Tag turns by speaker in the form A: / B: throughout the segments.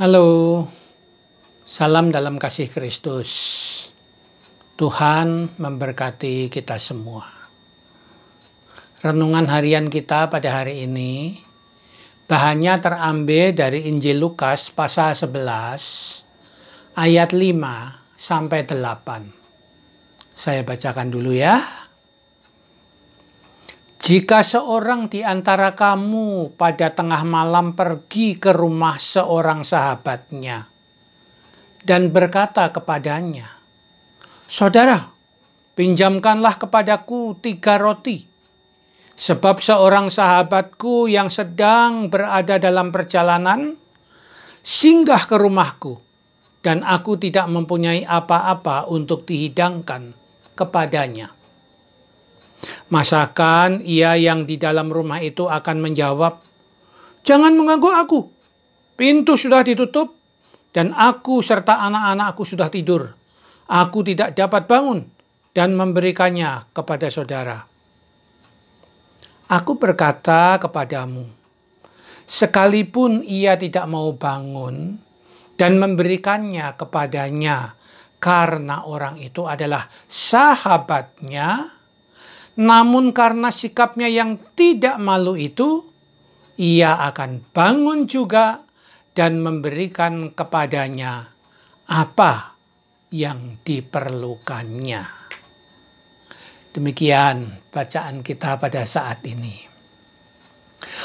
A: Halo, salam dalam kasih Kristus. Tuhan memberkati kita semua. Renungan harian kita pada hari ini bahannya terambil dari Injil Lukas pasal 11 ayat 5 sampai 8. Saya bacakan dulu ya. Jika seorang di antara kamu pada tengah malam pergi ke rumah seorang sahabatnya dan berkata kepadanya, Saudara, pinjamkanlah kepadaku tiga roti, sebab seorang sahabatku yang sedang berada dalam perjalanan singgah ke rumahku, dan aku tidak mempunyai apa-apa untuk dihidangkan kepadanya.' Masakan ia yang di dalam rumah itu akan menjawab, Jangan mengganggu aku. Pintu sudah ditutup dan aku serta anak-anakku sudah tidur. Aku tidak dapat bangun dan memberikannya kepada saudara. Aku berkata kepadamu, sekalipun ia tidak mau bangun dan memberikannya kepadanya karena orang itu adalah sahabatnya, namun karena sikapnya yang tidak malu itu, ia akan bangun juga dan memberikan kepadanya apa yang diperlukannya. Demikian bacaan kita pada saat ini.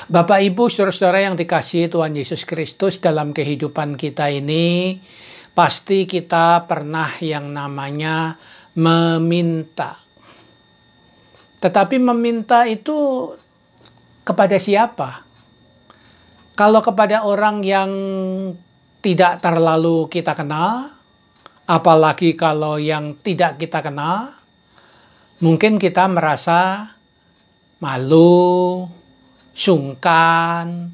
A: Bapak, Ibu, saudara-saudara yang dikasihi Tuhan Yesus Kristus dalam kehidupan kita ini, pasti kita pernah yang namanya meminta. Tetapi meminta itu kepada siapa? Kalau kepada orang yang tidak terlalu kita kenal, apalagi kalau yang tidak kita kenal, mungkin kita merasa malu, sungkan,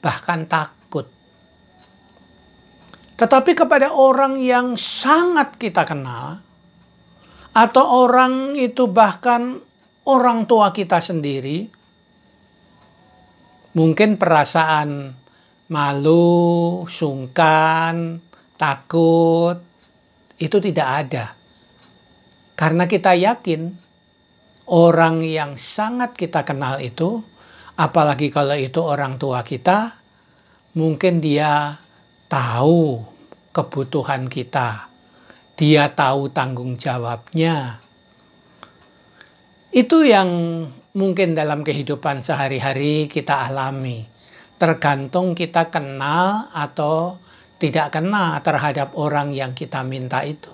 A: bahkan takut. Tetapi kepada orang yang sangat kita kenal, atau orang itu bahkan orang tua kita sendiri, mungkin perasaan malu, sungkan, takut, itu tidak ada. Karena kita yakin orang yang sangat kita kenal itu, apalagi kalau itu orang tua kita, mungkin dia tahu kebutuhan kita. Dia tahu tanggung jawabnya itu yang mungkin dalam kehidupan sehari-hari kita alami. Tergantung kita kenal atau tidak kenal terhadap orang yang kita minta itu.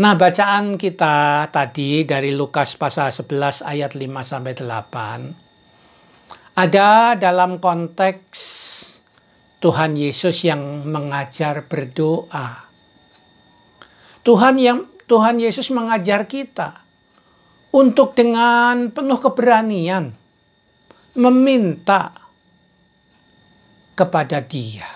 A: Nah, bacaan kita tadi dari Lukas pasal 11 ayat 5 sampai 8 ada dalam konteks Tuhan Yesus yang mengajar berdoa. Tuhan yang Tuhan Yesus mengajar kita untuk dengan penuh keberanian meminta kepada Dia.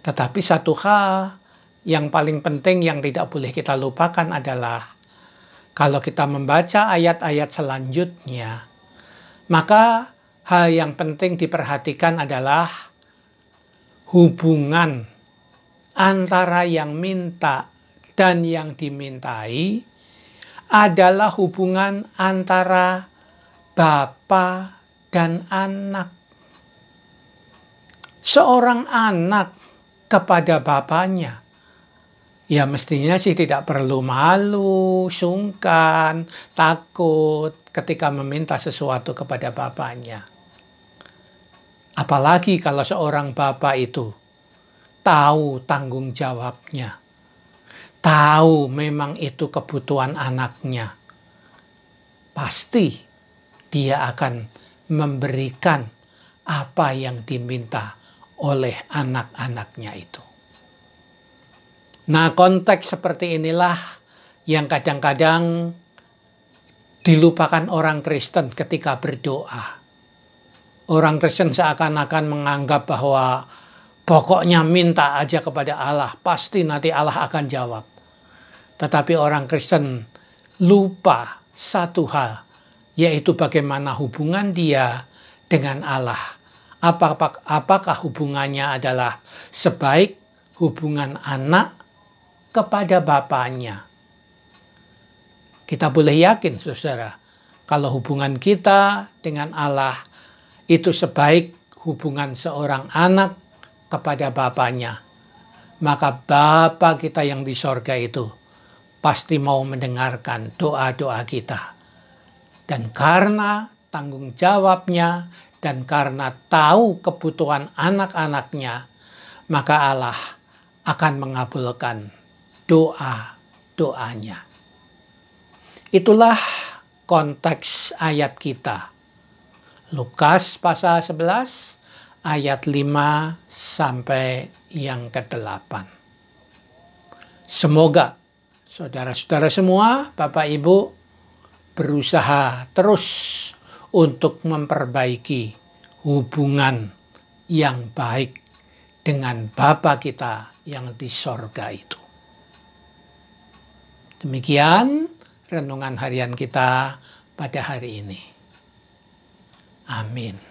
A: Tetapi satu hal yang paling penting yang tidak boleh kita lupakan adalah kalau kita membaca ayat-ayat selanjutnya, maka hal yang penting diperhatikan adalah hubungan antara yang minta dan yang dimintai adalah hubungan antara bapa dan anak. Seorang anak kepada bapaknya, ya mestinya sih tidak perlu malu, sungkan, takut ketika meminta sesuatu kepada bapaknya. Apalagi kalau seorang bapak itu tahu tanggung jawabnya tahu memang itu kebutuhan anaknya, pasti dia akan memberikan apa yang diminta oleh anak-anaknya itu. Nah, konteks seperti inilah yang kadang-kadang dilupakan orang Kristen ketika berdoa. Orang Kristen seakan-akan menganggap bahwa pokoknya minta aja kepada Allah, pasti nanti Allah akan jawab. Tetapi orang Kristen lupa satu hal, yaitu bagaimana hubungan dia dengan Allah. Apakah, hubungannya adalah sebaik hubungan anak kepada bapaknya? Kita boleh yakin, saudara, kalau hubungan kita dengan Allah itu sebaik hubungan seorang anak kepada bapaknya, maka bapak kita yang di sorga itu pasti mau mendengarkan doa-doa kita. Dan karena tanggung jawabnya dan karena tahu kebutuhan anak-anaknya, maka Allah akan mengabulkan doa-doanya. Itulah konteks ayat kita. Lukas pasal 11 ayat 5 sampai yang ke-8. Semoga saudara-saudara semua, Bapak Ibu, berusaha terus untuk memperbaiki hubungan yang baik dengan Bapa kita yang di sorga itu. Demikian renungan harian kita pada hari ini. Amin.